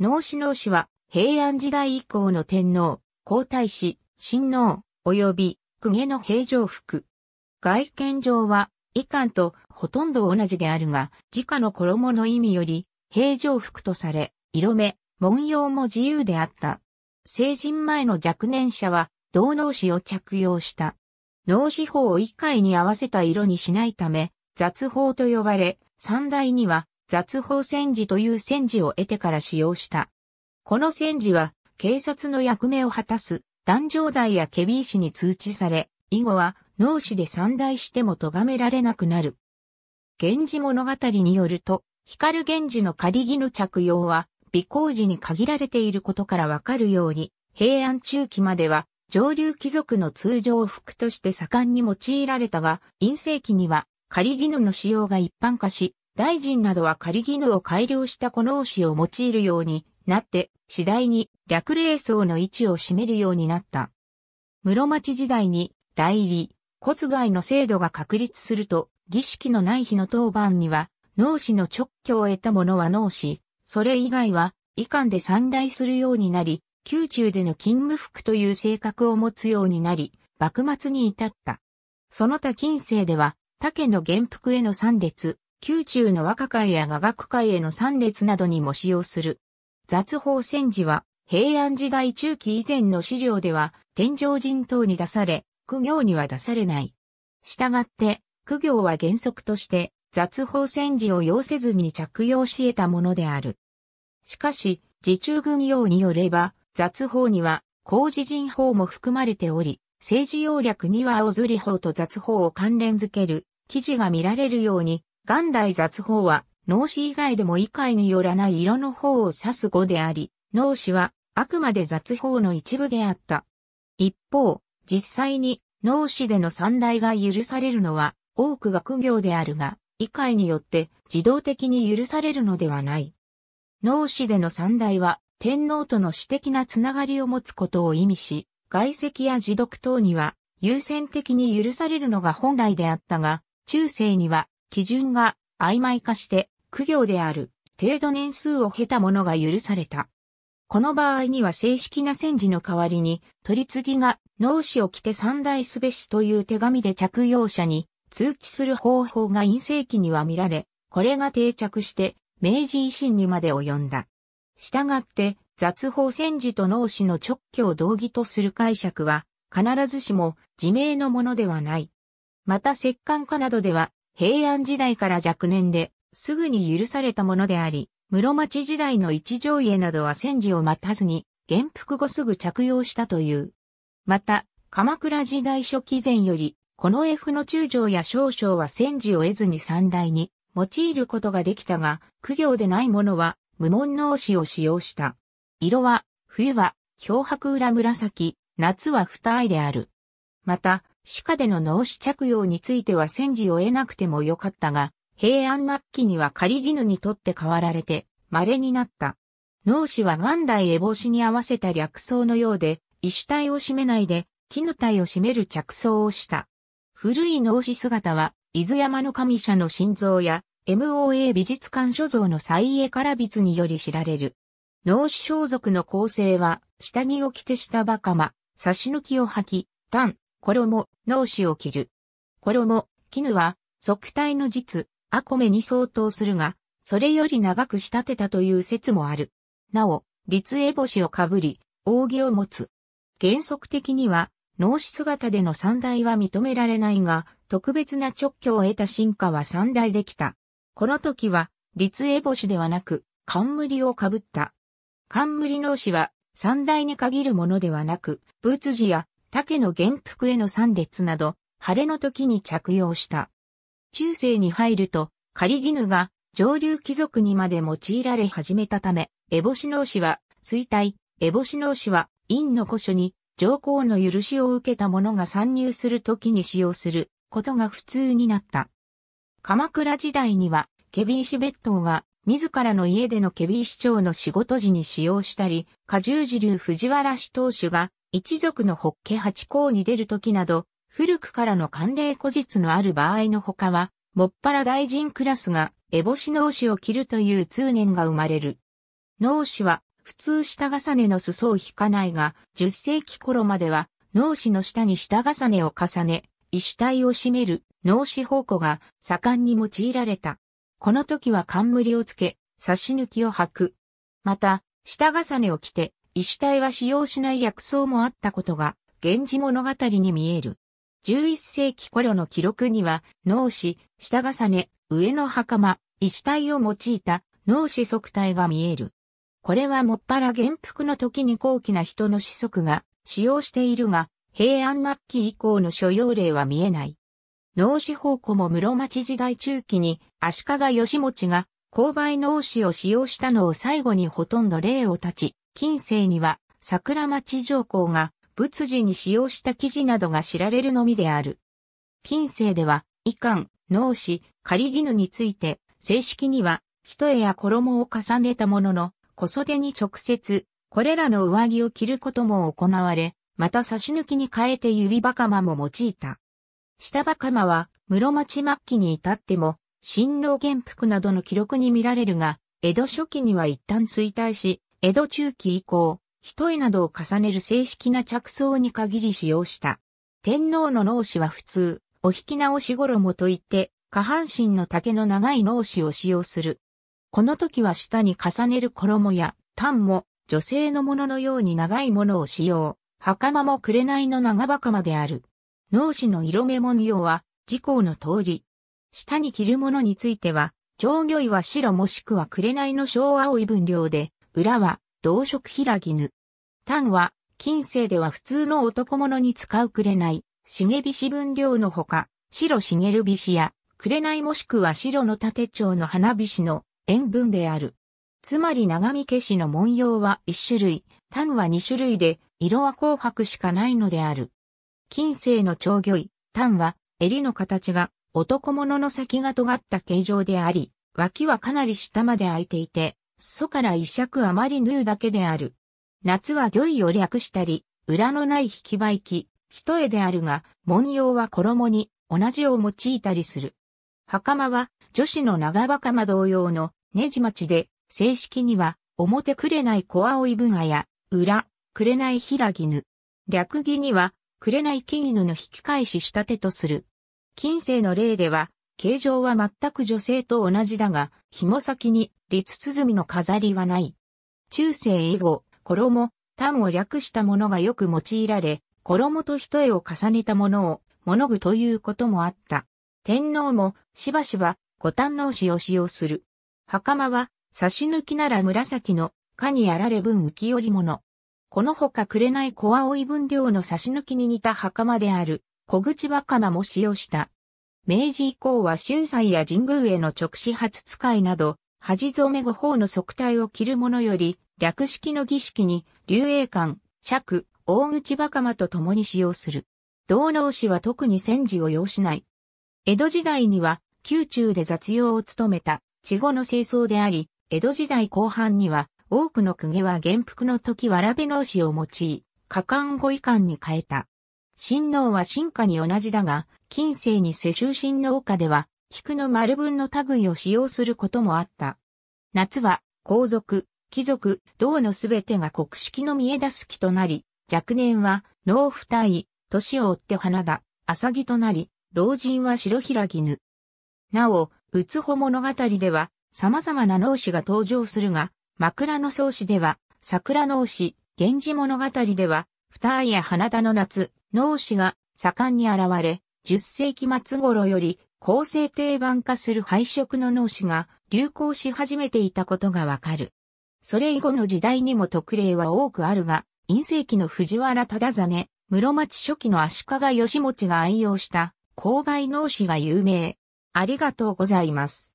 脳死脳死は平安時代以降の天皇、皇太子、親王、及び公家の平常服。外見上は以下とほとんど同じであるが、自家の衣の意味より平常服とされ、色目、文様も自由であった。成人前の若年者は同脳死を着用した。脳死法を一回に合わせた色にしないため、雑法と呼ばれ、三代には雑法戦時という戦時を得てから使用した。この戦時は、警察の役目を果たす、壇上台やケビー氏に通知され、以後は、脳死で散大しても咎められなくなる。源氏物語によると、光源氏の仮義の着用は、美行時に限られていることからわかるように、平安中期までは、上流貴族の通常服として盛んに用いられたが、陰性期には、仮着の使用が一般化し、大臣などは仮義務を改良したこの王を用いるようになって、次第に略礼層の位置を占めるようになった。室町時代に代理、骨外の制度が確立すると、儀式のない日の当番には、脳死の直居を得た者は脳死、それ以外は、遺憾で散大するようになり、宮中での勤務服という性格を持つようになり、幕末に至った。その他近世では、他家の元服への参列、宮中の和歌会や雅楽会への参列などにも使用する。雑宝戦時は、平安時代中期以前の資料では、天上人等に出され、苦行には出されない。したがって、苦行は原則として、雑宝戦時を要せずに着用し得たものである。しかし、自中軍用によれば、雑法には、工事人法も含まれており、政治要略には青ずり法と雑法を関連づける記事が見られるように、元来雑法は、脳死以外でも異界によらない色の方を指す語であり、脳死はあくまで雑法の一部であった。一方、実際に脳死での三大が許されるのは多く学業であるが、異界によって自動的に許されるのではない。脳死での三大は天皇との私的なつながりを持つことを意味し、外籍や自読等には優先的に許されるのが本来であったが、中世には基準が曖昧化して、苦行である程度年数を経たものが許された。この場合には正式な戦時の代わりに、取り次ぎが脳死を着て三大すべしという手紙で着用者に通知する方法が陰性期には見られ、これが定着して明治維新にまで及んだ。したがって雑法戦時と脳死の直挙を同義とする解釈は必ずしも自明のものではない。また摂関家などでは平安時代から若年で、すぐに許されたものであり、室町時代の一条家などは戦時を待たずに、元服後すぐ着用したという。また、鎌倉時代初期前より、この F の中将や少将は戦時を得ずに三代に用いることができたが、苦行でないものは無門の押を使用した。色は、冬は、漂白裏紫、夏は二重である。また、歯科での脳死着用については戦時を得なくてもよかったが、平安末期には仮犬にとって変わられて、稀になった。脳死は元来エボシに合わせた略装のようで、医師体を占めないで、絹体を占める着装をした。古い脳死姿は、伊豆山の神社の心臓や、MOA 美術館所蔵の再絵から筆により知られる。脳死装束の構成は、下着を着て下バカマ、差し抜きを履き、単、衣、脳死を着る。衣、絹は、即体の実、アコメに相当するが、それより長く仕立てたという説もある。なお、立栄星をかぶり、扇を持つ。原則的には、脳死姿での三大は認められないが、特別な直挙を得た進化は三大できた。この時は、立栄星ではなく、冠をかぶった。冠脳死は、三大に限るものではなく、仏寺や竹の原服への三列など、晴れの時に着用した。中世に入ると、仮絹が上流貴族にまで用いられ始めたため、ボシノの氏は衰退、ボシノの氏は院の古書に上皇の許しを受けた者が参入する時に使用することが普通になった。鎌倉時代には、ケビーシ別当が自らの家でのケビー市長の仕事時に使用したり、下重時流藤原氏当主が一族のホッケ八甲に出る時など、古くからの慣例古実のある場合の他は、もっぱら大臣クラスが、烏帽子脳死を着るという通念が生まれる。脳死は、普通下重ねの裾を引かないが、10世紀頃までは、脳死の下に下重ねを重ね、石体を占める脳死方向が盛んに用いられた。この時は冠をつけ、差し抜きを履く。また、下重ねを着て、石体は使用しない薬草もあったことが、源氏物語に見える。11世紀頃の記録には、脳死、下重ね、上の袴、石体を用いた脳死足体が見える。これはもっぱら元服の時に高貴な人の子息が使用しているが、平安末期以降の所要例は見えない。脳死宝庫も室町時代中期に足利義持が勾配脳死を使用したのを最後にほとんど例を立ち、近世には桜町上皇が仏事に使用した記事などが知られるのみである。近世では、遺憾、脳死、仮義について、正式には、一重や衣を重ねたものの、小袖に直接、これらの上着を着ることも行われ、また差し抜きに変えて指ばかまも用いた。下ばかまは、室町末期に至っても、新郎元服などの記録に見られるが、江戸初期には一旦衰退し、江戸中期以降、一重などを重ねる正式な着想に限り使用した。天皇の脳死は普通、お引き直し衣といって、下半身の丈の長い脳死を使用する。この時は下に重ねる衣や、単も、女性のもののように長いものを使用。袴も紅の長袴である。脳死の色目文様は、事項の通り。下に着るものについては、上魚衣は白もしくは紅の小青い分量で、裏は、同色平絹。単は、近世では普通の男物に使うくれない、茂菱分量のほか、白茂菱や、くれないもしくは白の縦丁の花菱の塩分である。つまり長見消しの文様は一種類、単は二種類で、色は紅白しかないのである。近世の長魚衣、単は、襟の形が、男物の先が尖った形状であり、脇はかなり下まで開いていて、祖から一尺あまり縫うだけである。夏は魚衣を略したり、裏のない引き場き、一重であるが、文様は衣に同じを用いたりする。袴は女子の長袴同様のねじちで、正式には表くれない小青い分がや、裏、くれない平絹。略着には、くれない木々の引き返ししたてとする。近世の例では、形状は全く女性と同じだが、紐先に、立鼓の飾りはない。中世以後、衣、単を略したものがよく用いられ、衣と一重を重ねたものを、物具ということもあった。天皇も、しばしば、五反能紙を使用する。袴は、差し抜きなら紫の、かにあられ分浮織物。このほかい小青い分量の差し抜きに似た袴である、小口袴も使用した。明治以降は秀才や神宮への直視初使いなど、恥染め五法の側帯を着る者より、略式の儀式に、流栄館、尺、大口バマと共に使用する。道能師は特に戦時を要しない。江戸時代には、宮中で雑用を務めた、稚語の清掃であり、江戸時代後半には、多くの公家は元服の時わらべ能師を用い、下官語遺憾に変えた。親能は進化に同じだが、近世に世襲神農家では、菊の丸分の類を使用することもあった。夏は、皇族、貴族、銅のすべてが国式の見え出す木となり、若年は、農夫対、年を追って花田、浅木となり、老人は白ひらぎぬ。なお、うつほ物語では、様々な農師が登場するが、枕草子では、桜農師、源氏物語では、二重や花田の夏、農師が盛んに現れ、10世紀末頃より構成定番化する配色の脳死が流行し始めていたことがわかる。それ以後の時代にも特例は多くあるが、陰世紀の藤原忠真、室町初期の足利義持が愛用した、勾配脳死が有名。ありがとうございます。